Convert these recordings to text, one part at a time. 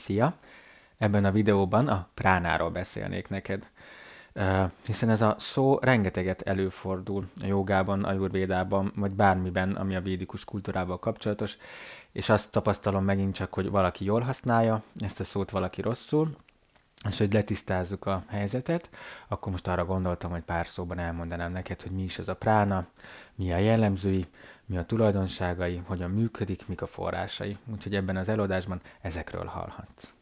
Szia! Ebben a videóban a pránáról beszélnék neked. Hiszen ez a szó rengeteget előfordul a jogában, a jurvédában, vagy bármiben, ami a védikus kultúrával kapcsolatos, és azt tapasztalom megint csak, hogy valaki jól használja ezt a szót, valaki rosszul, és hogy letisztázzuk a helyzetet, akkor most arra gondoltam, hogy pár szóban elmondanám neked, hogy mi is az a prána, mi a jellemzői, mi a tulajdonságai, hogyan működik, mik a forrásai. Úgyhogy ebben az előadásban ezekről hallhatsz.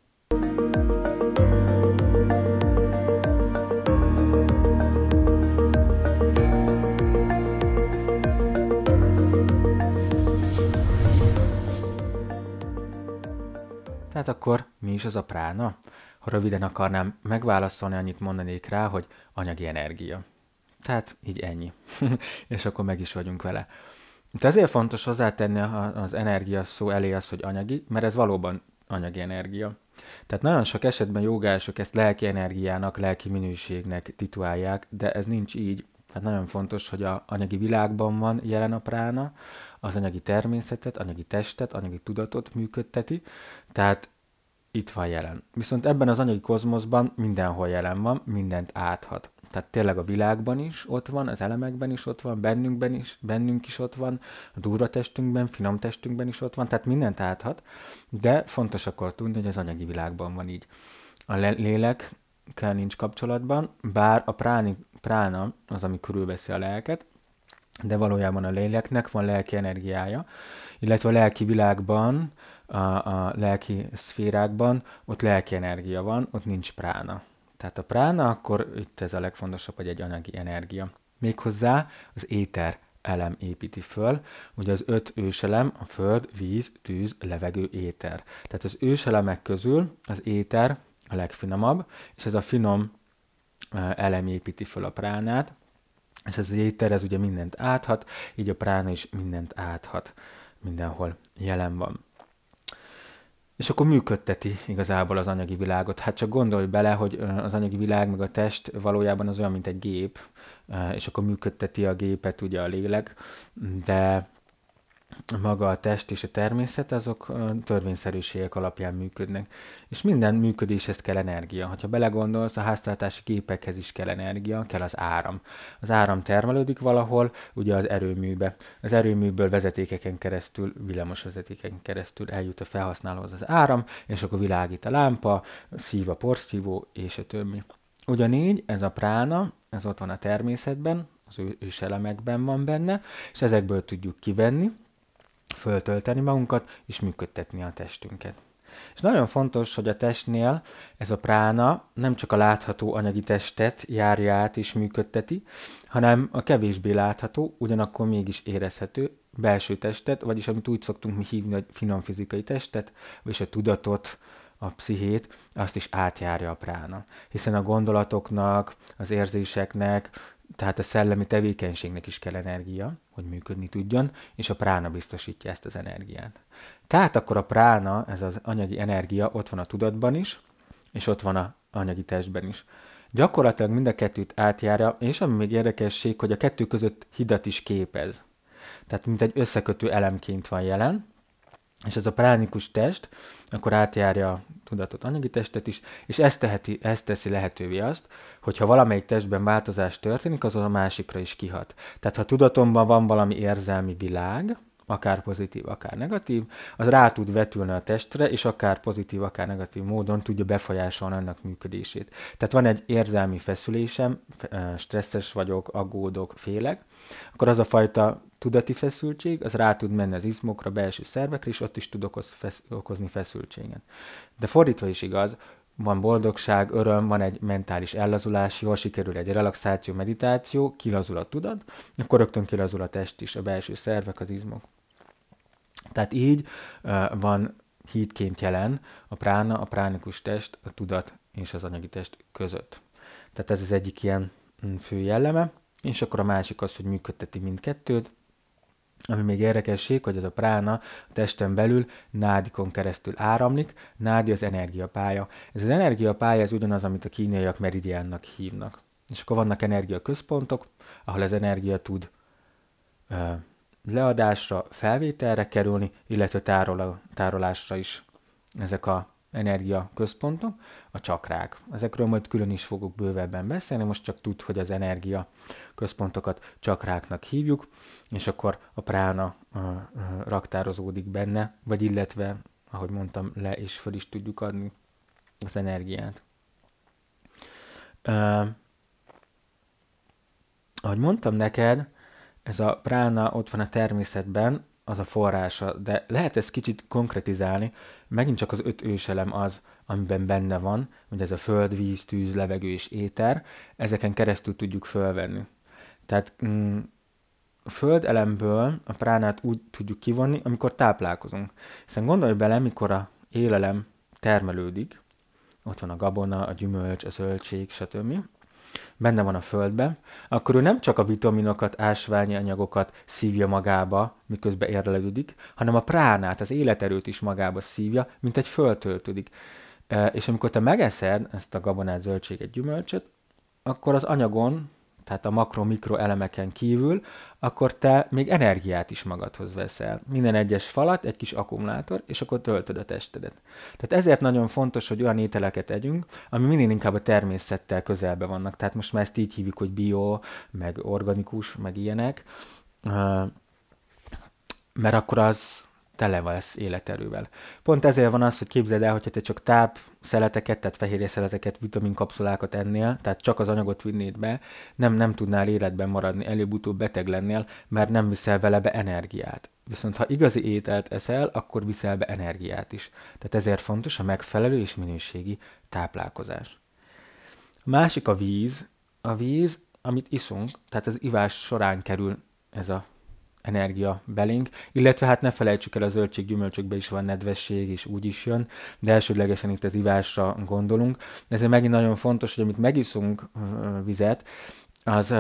Tehát akkor mi is az a prána? Ha röviden akarnám megválaszolni, annyit mondanék rá, hogy anyagi energia. Tehát így ennyi. és akkor meg is vagyunk vele. Itt ezért fontos hozzátenni az energia szó elé az, hogy anyagi, mert ez valóban anyagi energia. Tehát nagyon sok esetben jogások ezt lelki energiának, lelki minőségnek titulálják, de ez nincs így. Tehát nagyon fontos, hogy a anyagi világban van jelen a prána, az anyagi természetet, anyagi testet, anyagi tudatot működteti, tehát itt van jelen. Viszont ebben az anyagi kozmoszban mindenhol jelen van, mindent áthat. Tehát tényleg a világban is ott van, az elemekben is ott van, bennünkben is, bennünk is ott van, a durva testünkben, finom testünkben is ott van, tehát mindent áthat, de fontos akkor tudni, hogy az anyagi világban van így. A lélek kell nincs kapcsolatban, bár a práni, prána az, ami körülveszi a lelket, de valójában a léleknek van lelki energiája, illetve a lelki világban, a, a lelki szférákban, ott lelki energia van, ott nincs prána. Tehát a prána, akkor itt ez a legfontosabb, hogy egy anyagi energia. Méghozzá az éter elem építi föl. Ugye az öt őselem a föld, víz, tűz, levegő, éter. Tehát az őselemek közül az éter a legfinomabb, és ez a finom elem építi föl a pránát, és ez az éter, ez ugye mindent áthat, így a prána is mindent áthat mindenhol jelen van. És akkor működteti igazából az anyagi világot. Hát csak gondolj bele, hogy az anyagi világ, meg a test valójában az olyan, mint egy gép, és akkor működteti a gépet ugye a lélek, de maga a test és a természet, azok törvényszerűségek alapján működnek. És minden működéshez kell energia. Ha belegondolsz, a háztartási gépekhez is kell energia, kell az áram. Az áram termelődik valahol, ugye az erőműbe. Az erőműből vezetékeken keresztül, villamos vezetékeken keresztül eljut a felhasználóhoz az áram, és akkor világít a lámpa, szív a porszívó, és a többi. Ugyanígy ez a prána, ez ott van a természetben, az őselemekben van benne, és ezekből tudjuk kivenni, föltölteni magunkat, és működtetni a testünket. És nagyon fontos, hogy a testnél ez a prána nem csak a látható anyagi testet járja át és működteti, hanem a kevésbé látható, ugyanakkor mégis érezhető belső testet, vagyis amit úgy szoktunk mi hívni, hogy finom fizikai testet, vagyis a tudatot, a pszichét, azt is átjárja a prána. Hiszen a gondolatoknak, az érzéseknek, tehát a szellemi tevékenységnek is kell energia, hogy működni tudjon, és a prána biztosítja ezt az energiát. Tehát akkor a prána, ez az anyagi energia ott van a tudatban is, és ott van a anyagi testben is. Gyakorlatilag mind a kettőt átjárja, és ami még érdekesség, hogy a kettő között hidat is képez. Tehát mint egy összekötő elemként van jelen, és ez a pránikus test akkor átjárja a tudatot anyagi testet is, és ezt, teheti, ezt teszi lehetővé azt, hogyha valamelyik testben változás történik, az a másikra is kihat. Tehát ha tudatomban van valami érzelmi világ, akár pozitív, akár negatív, az rá tud vetülni a testre, és akár pozitív, akár negatív módon tudja befolyásolni annak működését. Tehát van egy érzelmi feszülésem, stresszes vagyok, aggódok, félek, akkor az a fajta tudati feszültség, az rá tud menni az izmokra, belső szervekre, és ott is tud okoz, fesz, okozni feszültséget. De fordítva is igaz, van boldogság, öröm, van egy mentális ellazulás, jól sikerül egy relaxáció, meditáció, kilazul a tudat, akkor rögtön kilazul a test is, a belső szervek, az izmok. Tehát így uh, van hídként jelen a prána, a pránikus test, a tudat és az anyagi test között. Tehát ez az egyik ilyen mm, fő jelleme, és akkor a másik az, hogy működteti mindkettőt, ami még érdekesség, hogy ez a prána a testen belül nádikon keresztül áramlik, nádi az energiapálya. Ez az energiapálya ez ugyanaz, amit a kínaiak meridiánnak hívnak. És akkor vannak energiaközpontok, ahol az energia tud ö, leadásra, felvételre kerülni, illetve tárol, tárolásra is ezek a energia központok, a csakrák. Ezekről majd külön is fogok bővebben beszélni, most csak tud, hogy az energia központokat csakráknak hívjuk, és akkor a prána uh, uh, raktározódik benne, vagy illetve, ahogy mondtam, le és föl is tudjuk adni az energiát. Uh, ahogy mondtam neked, ez a prána ott van a természetben, az a forrása, de lehet ezt kicsit konkretizálni, megint csak az öt őselem az, amiben benne van, hogy ez a föld, víz, tűz, levegő és éter, ezeken keresztül tudjuk fölvenni. Tehát mm, a föld elemből a pránát úgy tudjuk kivonni, amikor táplálkozunk. Hiszen gondolj bele, mikor a élelem termelődik, ott van a gabona, a gyümölcs, a zöldség, stb benne van a földben, akkor ő nem csak a vitaminokat, ásványi anyagokat szívja magába, miközben érlelődik, hanem a pránát, az életerőt is magába szívja, mint egy föltöltődik. És amikor te megeszed ezt a gabonát, zöldséget, gyümölcsöt, akkor az anyagon tehát a makro-mikro elemeken kívül, akkor te még energiát is magadhoz veszel. Minden egyes falat egy kis akkumulátor, és akkor töltöd a testedet. Tehát ezért nagyon fontos, hogy olyan ételeket együnk, ami minél inkább a természettel közelbe vannak. Tehát most már ezt így hívjuk, hogy bio, meg organikus, meg ilyenek, mert akkor az tele lesz életerővel. Pont ezért van az, hogy képzeld el, hogyha te csak táp szeleteket, tehát fehérje szeleteket, vitaminkapszulákat ennél, tehát csak az anyagot vinnéd be, nem, nem tudnál életben maradni, előbb-utóbb beteg lennél, mert nem viszel vele be energiát. Viszont ha igazi ételt eszel, akkor viszel be energiát is. Tehát ezért fontos a megfelelő és minőségi táplálkozás. A másik a víz. A víz, amit iszunk, tehát az ivás során kerül ez a energia belénk, illetve hát ne felejtsük el, a zöldség gyümölcsökbe is van nedvesség, és úgy is jön, de elsődlegesen itt az ivásra gondolunk. Ezért megint nagyon fontos, hogy amit megiszunk vizet, az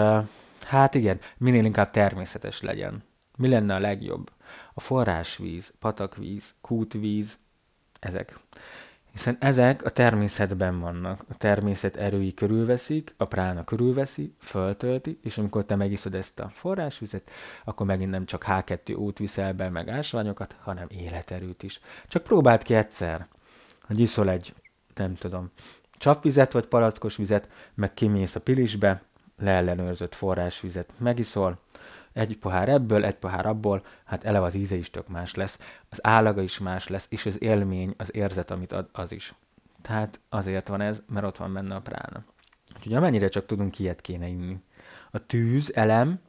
hát igen, minél inkább természetes legyen. Mi lenne a legjobb? A forrásvíz, patakvíz, kútvíz, ezek. Hiszen ezek a természetben vannak. A természet erői körülveszik, a prána körülveszi, föltölti, és amikor te megiszod ezt a forrásvizet, akkor megint nem csak H2-ót viszel be, meg ásványokat, hanem életerőt is. Csak próbáld ki egyszer, hogy iszol egy, nem tudom, csapvizet vagy palackos vizet, meg kimész a pilisbe, leellenőrzött forrásvizet megiszol, egy pohár ebből, egy pohár abból, hát eleve az íze is tök más lesz, az állaga is más lesz, és az élmény, az érzet, amit ad, az is. Tehát azért van ez, mert ott van benne a prána. Úgyhogy amennyire csak tudunk, ilyet kéne inni. A tűz, elem,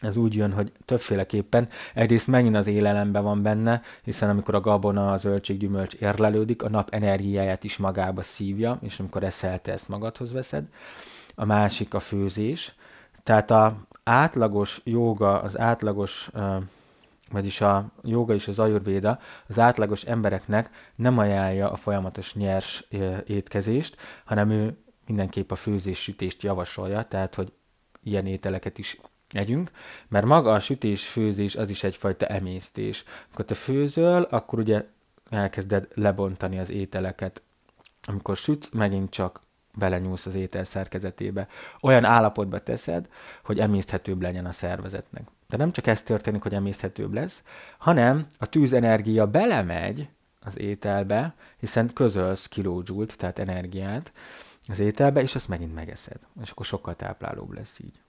ez úgy jön, hogy többféleképpen egyrészt megint az élelembe van benne, hiszen amikor a gabona, a zöldség, gyümölcs érlelődik, a nap energiáját is magába szívja, és amikor eszelte, ezt magadhoz veszed. A másik a főzés, tehát a, átlagos joga, az átlagos, vagyis a joga és az ajurvéda az átlagos embereknek nem ajánlja a folyamatos nyers étkezést, hanem ő mindenképp a főzés-sütést javasolja, tehát hogy ilyen ételeket is együnk, mert maga a sütés-főzés az is egyfajta emésztés. Amikor te főzöl, akkor ugye elkezded lebontani az ételeket. Amikor sütsz, megint csak belenyúlsz az étel szerkezetébe, olyan állapotba teszed, hogy emészthetőbb legyen a szervezetnek. De nem csak ez történik, hogy emészthetőbb lesz, hanem a tűzenergia belemegy az ételbe, hiszen közölsz kilógyult, tehát energiát az ételbe, és azt megint megeszed. És akkor sokkal táplálóbb lesz így.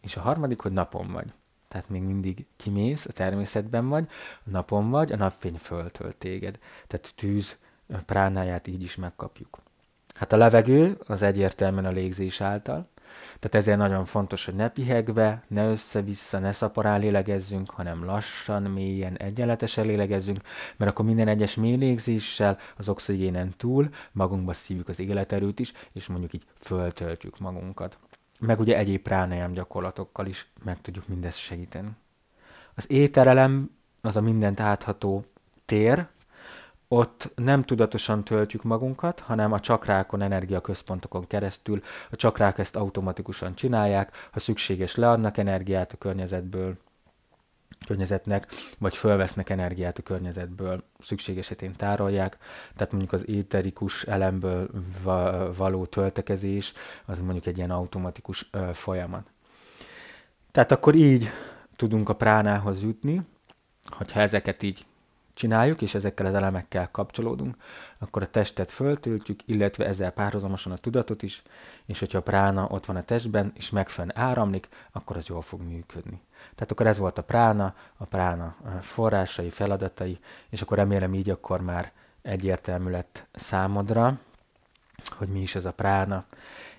És a harmadik, hogy napon vagy. Tehát még mindig kimész, a természetben vagy, a napon vagy, a napfény föltölt téged. Tehát tűz pránáját így is megkapjuk. Hát a levegő az egyértelműen a légzés által, tehát ezért nagyon fontos, hogy ne pihegve, ne össze-vissza, ne szaporán lélegezzünk, hanem lassan, mélyen, egyenletesen lélegezzünk, mert akkor minden egyes mély légzéssel az oxigénen túl magunkba szívjuk az életerőt is, és mondjuk így föltöltjük magunkat. Meg ugye egyéb pránajám gyakorlatokkal is meg tudjuk mindezt segíteni. Az éterelem az a mindent átható tér, ott nem tudatosan töltjük magunkat, hanem a csakrákon, energiaközpontokon keresztül a csakrák ezt automatikusan csinálják, ha szükséges leadnak energiát a környezetből, környezetnek, vagy fölvesznek energiát a környezetből, szükség esetén tárolják, tehát mondjuk az éterikus elemből való töltekezés, az mondjuk egy ilyen automatikus folyamat. Tehát akkor így tudunk a pránához jutni, hogyha ezeket így csináljuk, és ezekkel az elemekkel kapcsolódunk, akkor a testet föltöltjük, illetve ezzel párhuzamosan a tudatot is, és hogyha a prána ott van a testben, és megfelelően áramlik, akkor az jól fog működni. Tehát akkor ez volt a prána, a prána forrásai, feladatai, és akkor remélem így akkor már egyértelmű lett számodra, hogy mi is ez a prána.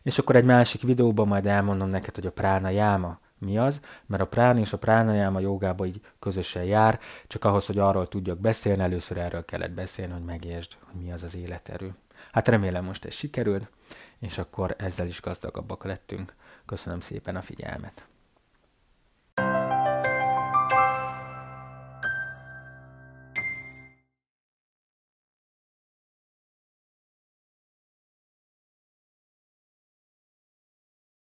És akkor egy másik videóban majd elmondom neked, hogy a prána jáma mi az, mert a prán és a pránajáma jogába így közösen jár, csak ahhoz, hogy arról tudjak beszélni, először erről kellett beszélni, hogy megértsd, hogy mi az az életerő. Hát remélem most ez sikerült, és akkor ezzel is gazdagabbak lettünk. Köszönöm szépen a figyelmet!